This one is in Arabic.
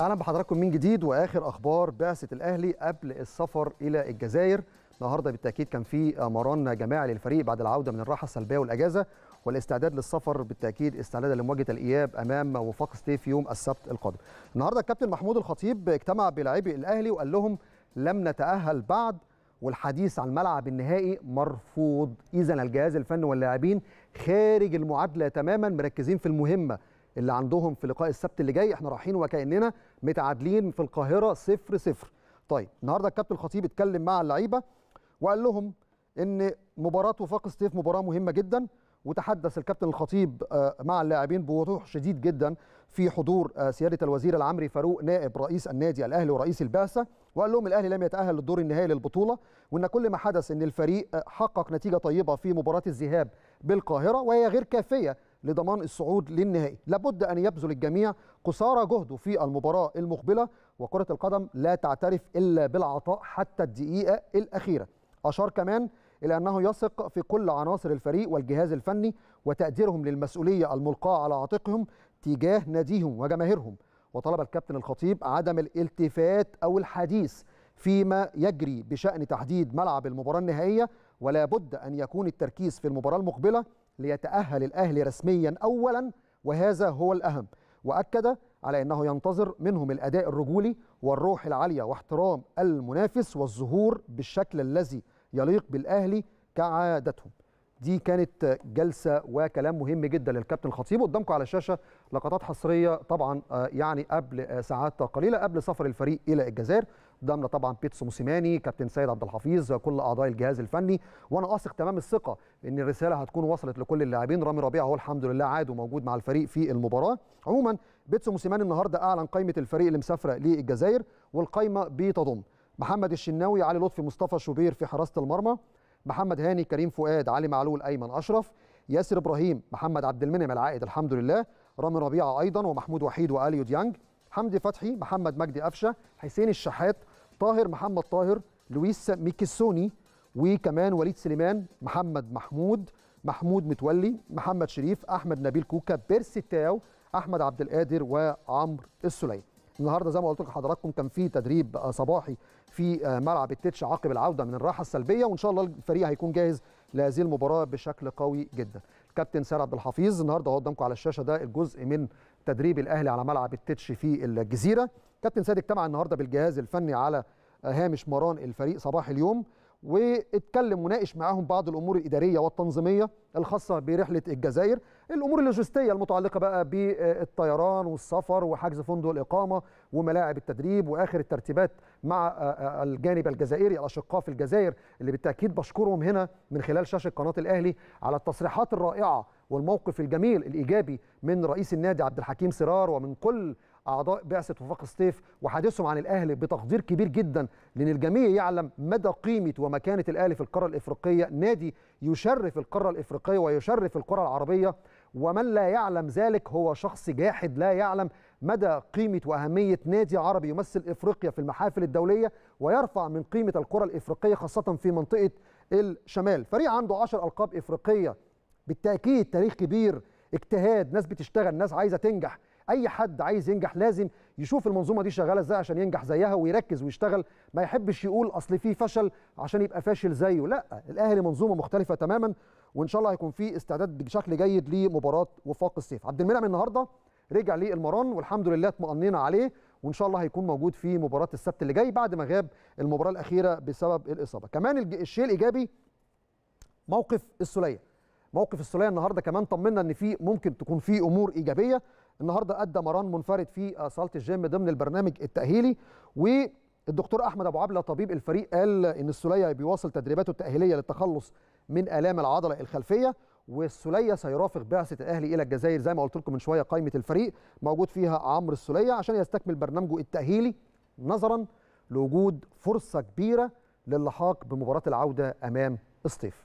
اهلا بحضراتكم من جديد واخر اخبار بعثه الاهلي قبل السفر الى الجزائر النهارده بالتاكيد كان في مران جماعي للفريق بعد العوده من الراحه السلبيه والاجازه والاستعداد للسفر بالتاكيد استعدادا لمواجهه الاياب امام وفاق ستيف يوم السبت القادم النهارده الكابتن محمود الخطيب اجتمع بلاعبي الاهلي وقال لهم لم نتاهل بعد والحديث عن ملعب النهائي مرفوض اذا الجهاز الفني واللاعبين خارج المعادله تماما مركزين في المهمه اللي عندهم في لقاء السبت اللي جاي احنا رايحين وكاننا متعادلين في القاهره 0 0 طيب النهارده الكابتن الخطيب اتكلم مع اللعيبه وقال لهم ان مباراه وفاق سطيف مباراه مهمه جدا وتحدث الكابتن الخطيب آه، مع اللاعبين بوضوح شديد جدا في حضور آه، سياده الوزير العمري فاروق نائب رئيس النادي الاهلي ورئيس البعثه وقال لهم الاهلي لم يتاهل للدور النهائي للبطوله وان كل ما حدث ان الفريق آه، حقق نتيجه طيبه في مباراه الذهاب بالقاهره وهي غير كافيه لضمان الصعود للنهائي لابد أن يبذل الجميع قصارى جهده في المباراة المقبلة وكرة القدم لا تعترف إلا بالعطاء حتى الدقيقة الأخيرة أشار كمان إلى أنه يثق في كل عناصر الفريق والجهاز الفني وتقديرهم للمسؤولية الملقاة على عاتقهم تجاه ناديهم وجماهيرهم وطلب الكابتن الخطيب عدم الالتفات أو الحديث فيما يجري بشأن تحديد ملعب المباراة النهائية ولا بد أن يكون التركيز في المباراة المقبلة ليتأهل الأهلي رسميا أولا وهذا هو الأهم وأكد على أنه ينتظر منهم الأداء الرجولي والروح العالية واحترام المنافس والظهور بالشكل الذي يليق بالأهلي كعادتهم دي كانت جلسه وكلام مهم جدا للكابتن الخطيب قدامكم على الشاشه لقطات حصريه طبعا آه، يعني قبل آه، ساعات قليله قبل سفر الفريق الى الجزائر قدامنا طبعا بيتسو موسيماني كابتن سيد عبد الحفيظ كل اعضاء الجهاز الفني وانا اثق تمام الثقه ان الرساله هتكون وصلت لكل اللاعبين رامي ربيع هو الحمد لله عاد وموجود مع الفريق في المباراه عموما بيتسو موسيماني النهارده اعلن قائمه الفريق اللي مسافره للجزائر والقائمه بتضم محمد الشناوي علي لطفي مصطفى شوبير في حراسه المرمى محمد هاني كريم فؤاد علي معلول ايمن اشرف ياسر ابراهيم محمد عبد المنعم العائد الحمد لله رامي ربيعه ايضا ومحمود وحيد واليو ديانج حمدي فتحي محمد مجدي قفشه حسين الشحات طاهر محمد طاهر لويس ميكيسوني وكمان وليد سليمان محمد محمود محمود متولي محمد شريف احمد نبيل كوكا بيرسي تاو احمد عبد القادر وعمرو السليم النهارده زي ما قلت لحضراتكم كان في تدريب آه، صباحي في آه، ملعب التتش عقب العوده من الراحه السلبيه وان شاء الله الفريق هيكون جاهز لهذه المباراه بشكل قوي جدا كابتن سعد عبد الحفيظ النهارده قدامكم على الشاشه ده الجزء من تدريب الاهلي على ملعب التتش في الجزيره كابتن سيد اجتمع النهارده بالجهاز الفني على آه، هامش مران الفريق صباح اليوم واتكلم وناقش معاهم بعض الامور الاداريه والتنظيميه الخاصه برحله الجزائر، الامور اللوجستيه المتعلقه بقى بالطيران والسفر وحجز فندق الاقامه وملاعب التدريب واخر الترتيبات مع آه، آه، الجانب الجزائري الاشقاء في الجزائر اللي بالتاكيد بشكرهم هنا من خلال شاشه قناه الاهلي على التصريحات الرائعه والموقف الجميل الايجابي من رئيس النادي عبد الحكيم سرار ومن كل اعضاء بعثه وفاق الصيف وحديثهم عن الاهلي بتقدير كبير جدا لان الجميع يعلم مدى قيمه ومكانه الاهلي في القاره الافريقيه نادي يشرف القاره الافريقيه ويشرف القاره العربيه ومن لا يعلم ذلك هو شخص جاحد لا يعلم مدى قيمة وأهمية نادي عربي يمثل إفريقيا في المحافل الدولية ويرفع من قيمة الكرة الإفريقية خاصة في منطقة الشمال فريق عنده 10 ألقاب إفريقية بالتأكيد تاريخ كبير اجتهاد ناس بتشتغل ناس عايزة تنجح اي حد عايز ينجح لازم يشوف المنظومه دي شغاله ازاي عشان ينجح زيها ويركز ويشتغل ما يحبش يقول اصل في فشل عشان يبقى فاشل زيه لا الاهلي منظومه مختلفه تماما وان شاء الله هيكون في استعداد بشكل جيد لمباراه وفاق السيف عبد المنعم النهارده رجع للمران والحمد لله اطمئنينا عليه وان شاء الله هيكون موجود في مباراه السبت اللي جاي بعد ما غاب المباراه الاخيره بسبب الاصابه كمان الشيء الايجابي موقف السوليه موقف السوليه النهارده كمان طمنا ان في ممكن تكون في امور ايجابيه النهارده ادى مران منفرد في صاله الجيم ضمن البرنامج التاهيلي والدكتور احمد ابو عبله طبيب الفريق قال ان السوليه بيواصل تدريباته التاهيليه للتخلص من الام العضله الخلفيه والسوليه سيرافق بعثه الاهلي الى الجزائر زي ما قلت لكم من شويه قائمه الفريق موجود فيها عمرو السوليه عشان يستكمل برنامجه التاهيلي نظرا لوجود فرصه كبيره للحاق بمباراه العوده امام الصيف